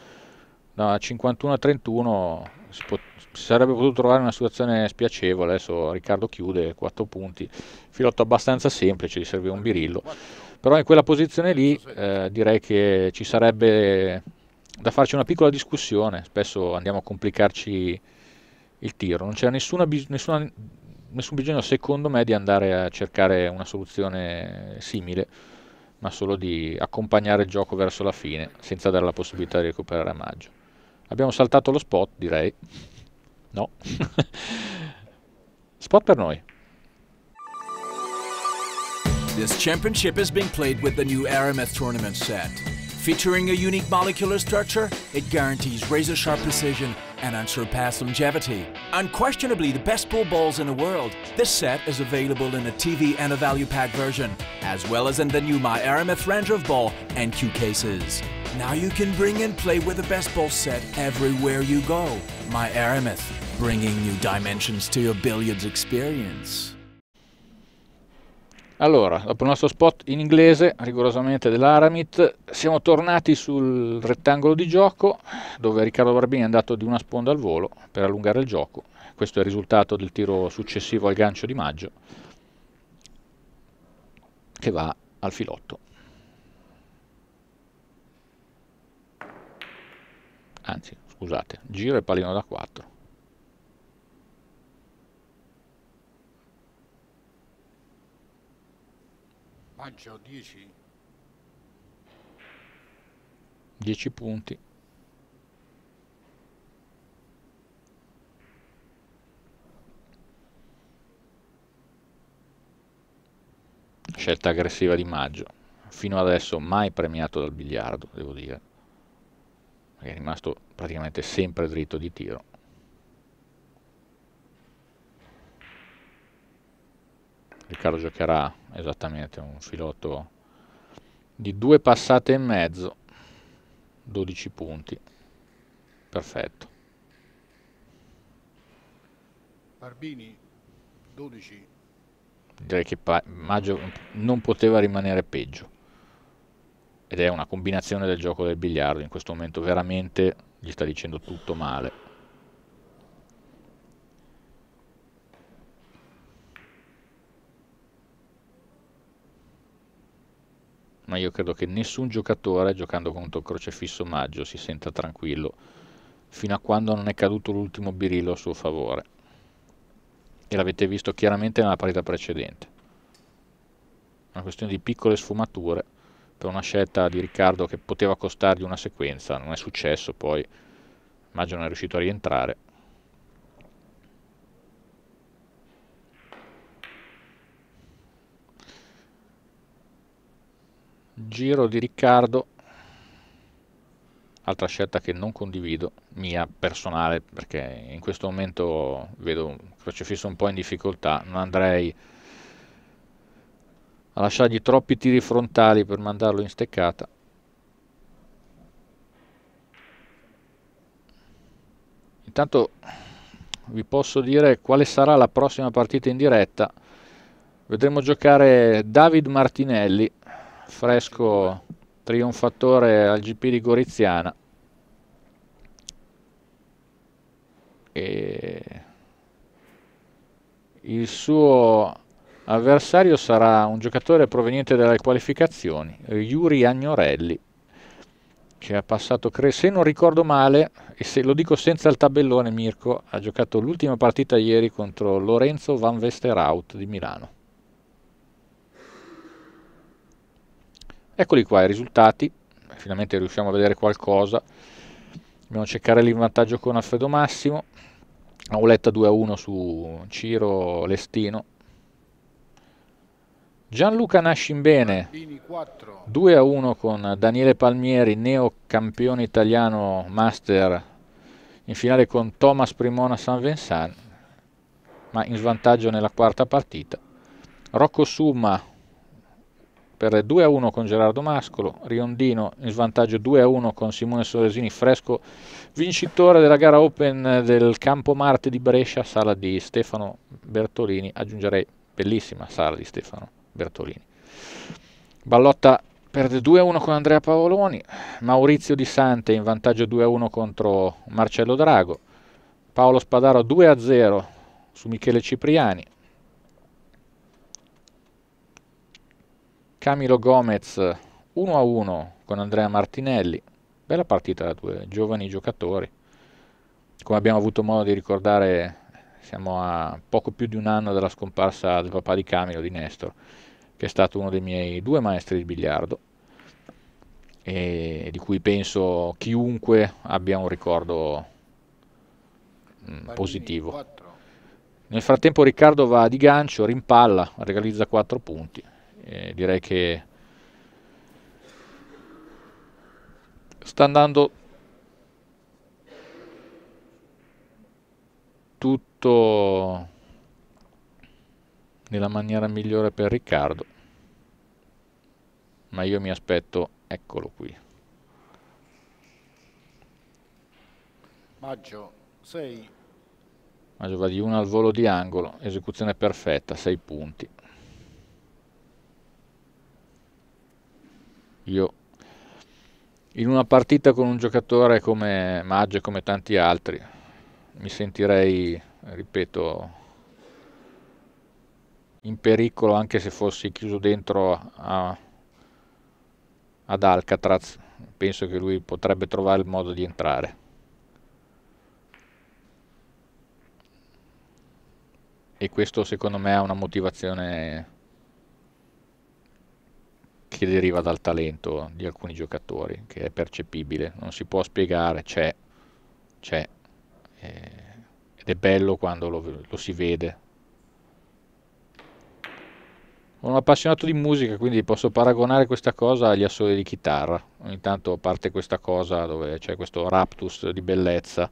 da 51 a 31 si, si sarebbe potuto trovare una situazione spiacevole, adesso Riccardo chiude, 4 punti, filotto abbastanza semplice, gli serviva un birillo, però in quella posizione lì eh, direi che ci sarebbe da farci una piccola discussione, spesso andiamo a complicarci il tiro, non c'è nessuna, nessuna, nessun bisogno secondo me di andare a cercare una soluzione simile, ma solo di accompagnare il gioco verso la fine, senza dare la possibilità di recuperare a maggio. Abbiamo saltato lo spot, direi. No. spot per noi. This championship is being played with the new Aramis tournament set. Featuring a unique molecular structure, it guarantees razor-sharp precision and unsurpassed longevity. Unquestionably the best pool balls in the world, this set is available in a TV and a value pack version, as well as in the new My Aramith range of ball and cue cases. Now you can bring and play with the best ball set everywhere you go. My Aramith, bringing new dimensions to your billiards experience. Allora, dopo il nostro spot in inglese, rigorosamente dell'Aramit, siamo tornati sul rettangolo di gioco dove Riccardo Barbini è andato di una sponda al volo per allungare il gioco. Questo è il risultato del tiro successivo al gancio di Maggio che va al filotto. Anzi, scusate, giro e pallino da 4. Maggio 10. 10 punti. Scelta aggressiva di Maggio. Fino adesso mai premiato dal biliardo, devo dire. è rimasto praticamente sempre dritto di tiro. Riccardo giocherà esattamente un filotto di due passate e mezzo 12 punti perfetto Barbini 12 direi che Maggio non poteva rimanere peggio ed è una combinazione del gioco del biliardo in questo momento veramente gli sta dicendo tutto male ma io credo che nessun giocatore giocando contro il crocefisso Maggio si senta tranquillo fino a quando non è caduto l'ultimo birillo a suo favore. E l'avete visto chiaramente nella partita precedente. Una questione di piccole sfumature per una scelta di Riccardo che poteva costargli una sequenza, non è successo poi, Maggio non è riuscito a rientrare Giro di Riccardo, altra scelta che non condivido, mia personale, perché in questo momento vedo crocifisso un po' in difficoltà, non andrei a lasciargli troppi tiri frontali per mandarlo in steccata. Intanto vi posso dire quale sarà la prossima partita in diretta. Vedremo giocare David Martinelli fresco trionfatore al GP di Goriziana e il suo avversario sarà un giocatore proveniente dalle qualificazioni Yuri Agnorelli che ha passato, se non ricordo male, e se lo dico senza il tabellone Mirko, ha giocato l'ultima partita ieri contro Lorenzo Van Westerhout di Milano. Eccoli qua i risultati, finalmente riusciamo a vedere qualcosa. Dobbiamo cercare lì vantaggio con Alfredo Massimo. Auletta 2 a 1 su Ciro Lestino. Gianluca Nascimbene 2 a 1 con Daniele Palmieri, neo campione italiano master in finale con Thomas Primona San Vincent, ma in svantaggio nella quarta partita. Rocco Summa per 2-1 con Gerardo Mascolo, Riondino in svantaggio 2-1 con Simone Soresini, fresco vincitore della gara Open del Campo Marte di Brescia, sala di Stefano Bertolini, aggiungerei bellissima sala di Stefano Bertolini. Ballotta perde 2-1 con Andrea Paoloni, Maurizio Di Sante in vantaggio 2-1 contro Marcello Drago, Paolo Spadaro 2-0 su Michele Cipriani, Camilo Gomez 1-1 con Andrea Martinelli, bella partita da due giovani giocatori, come abbiamo avuto modo di ricordare siamo a poco più di un anno dalla scomparsa del papà di Camilo, di Nestor, che è stato uno dei miei due maestri di biliardo e di cui penso chiunque abbia un ricordo mh, mm, positivo. Nel frattempo Riccardo va di gancio, rimpalla, realizza 4 punti eh, direi che sta andando tutto nella maniera migliore per Riccardo ma io mi aspetto eccolo qui Maggio 6 Maggio va di 1 al volo di angolo esecuzione perfetta 6 punti io in una partita con un giocatore come Maggio e come tanti altri mi sentirei, ripeto, in pericolo anche se fossi chiuso dentro a, ad Alcatraz. Penso che lui potrebbe trovare il modo di entrare. E questo secondo me ha una motivazione che deriva dal talento di alcuni giocatori, che è percepibile, non si può spiegare, c'è, c'è, eh, ed è bello quando lo, lo si vede. Sono un appassionato di musica, quindi posso paragonare questa cosa agli assoli di chitarra. Ogni tanto parte questa cosa dove c'è questo raptus di bellezza,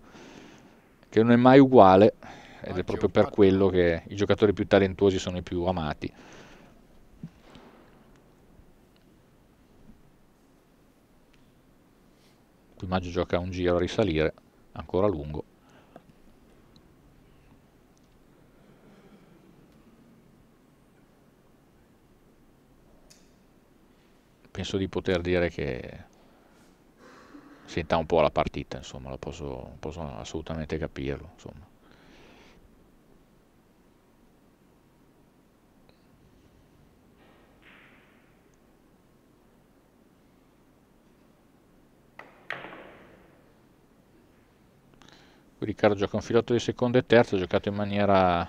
che non è mai uguale, ed è proprio per quello che i giocatori più talentuosi sono i più amati. qui Maggio gioca un giro a risalire ancora lungo penso di poter dire che senta un po' la partita insomma posso, posso assolutamente capirlo insomma Riccardo gioca un filotto di secondo e terzo, ha giocato in maniera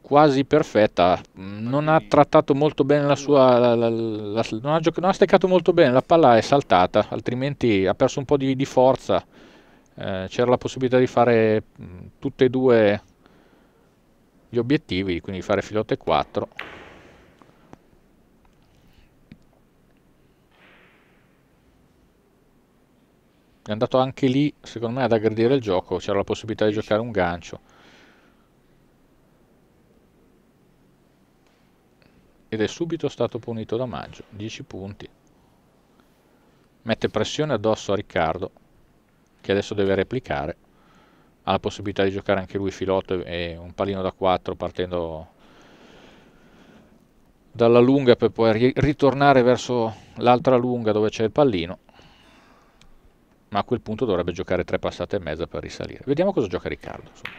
quasi perfetta, non ha trattato molto bene la sua, la, la, la, non, ha non, ha steccato molto bene, la palla è saltata, altrimenti ha perso un po' di, di forza, eh, c'era la possibilità di fare mm, tutti e due gli obiettivi, quindi fare filotto e quattro. è andato anche lì, secondo me, ad aggredire il gioco, c'era la possibilità di giocare un gancio. Ed è subito stato punito da Maggio, 10 punti. Mette pressione addosso a Riccardo, che adesso deve replicare. Ha la possibilità di giocare anche lui filotto e un palino da 4 partendo dalla lunga per poi ritornare verso l'altra lunga dove c'è il pallino ma a quel punto dovrebbe giocare tre passate e mezza per risalire. Vediamo cosa gioca Riccardo. Insomma.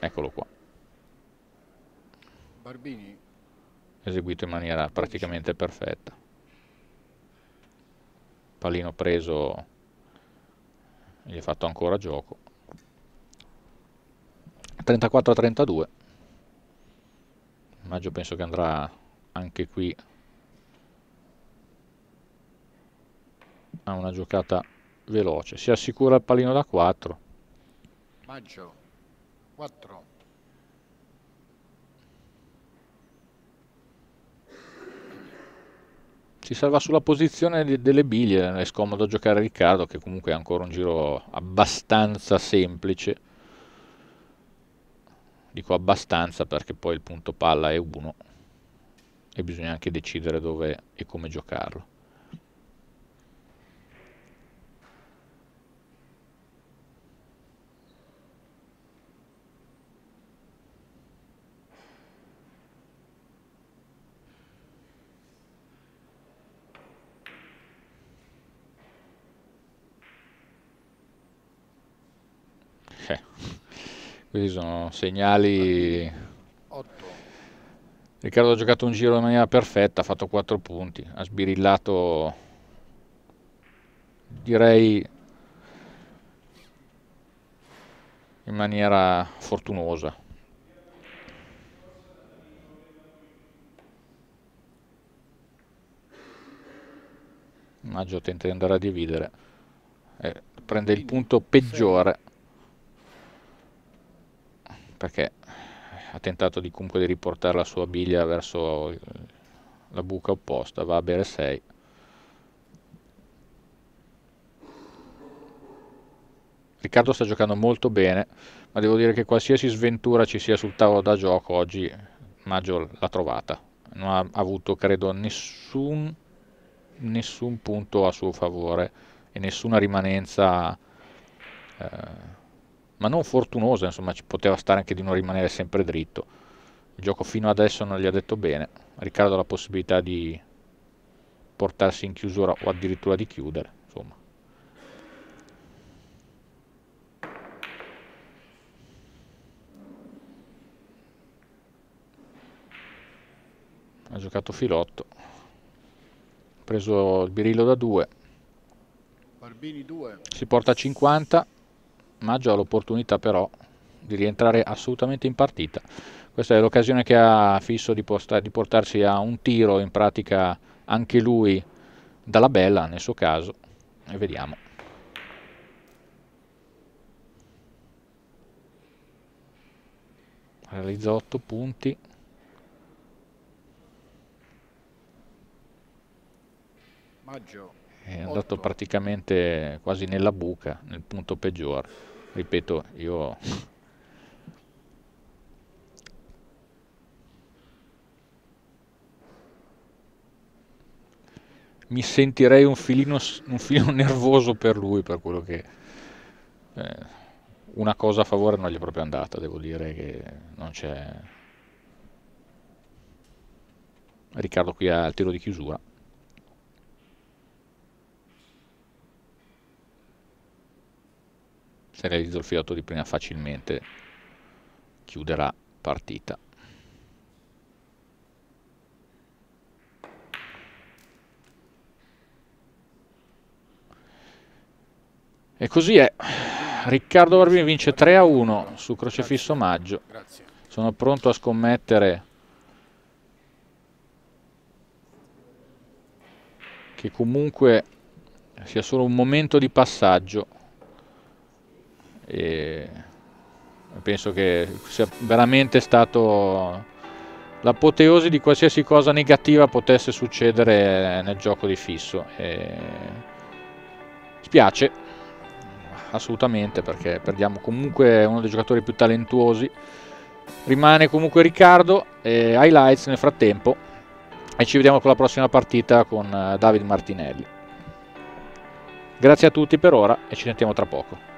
Eccolo qua. Barbini. Eseguito in maniera praticamente perfetta. Pallino preso, gli è fatto ancora gioco. 34 a 32. Maggio penso che andrà anche qui ha una giocata veloce, si assicura il pallino da 4. Maggio 4. Si salva sulla posizione delle biglie, è scomodo giocare Riccardo che comunque è ancora un giro abbastanza semplice. Dico abbastanza perché poi il punto palla è 1 e bisogna anche decidere dove e come giocarlo. cioè, questi sono segnali 8. Riccardo ha giocato un giro in maniera perfetta ha fatto 4 punti ha sbirillato direi in maniera fortunosa Maggio tenta di andare a dividere eh, prende il punto peggiore perché ha tentato di comunque di riportare la sua biglia verso eh, la buca opposta, va a bere 6. Riccardo sta giocando molto bene, ma devo dire che qualsiasi sventura ci sia sul tavolo da gioco oggi Maggio l'ha trovata. Non ha avuto, credo, nessun, nessun punto a suo favore e nessuna rimanenza eh, ma non fortunosa, insomma ci poteva stare anche di non rimanere sempre dritto. Il gioco fino adesso non gli ha detto bene, Riccardo ha la possibilità di portarsi in chiusura o addirittura di chiudere. Insomma. Ha giocato filotto, ha preso il birillo da 2, si porta a 50 Maggio ha l'opportunità però di rientrare assolutamente in partita. Questa è l'occasione che ha Fisso di, posta, di portarsi a un tiro, in pratica anche lui dalla bella nel suo caso, e vediamo. Realizza 8 punti. Maggio è andato 8. praticamente quasi nella buca, nel punto peggiore. Ripeto, io... Mi sentirei un filino, un filino nervoso per lui, per quello che... Eh, una cosa a favore non gli è proprio andata, devo dire che non c'è... Riccardo qui al tiro di chiusura. se realizzo il filotto di prima facilmente chiuderà partita e così è Riccardo Barbini vince 3 a 1 su crocefisso maggio sono pronto a scommettere che comunque sia solo un momento di passaggio e penso che sia veramente stato l'apoteosi di qualsiasi cosa negativa potesse succedere nel gioco di fisso e spiace assolutamente perché perdiamo comunque uno dei giocatori più talentuosi rimane comunque Riccardo e highlights nel frattempo e ci vediamo con la prossima partita con eh, David Martinelli grazie a tutti per ora e ci sentiamo tra poco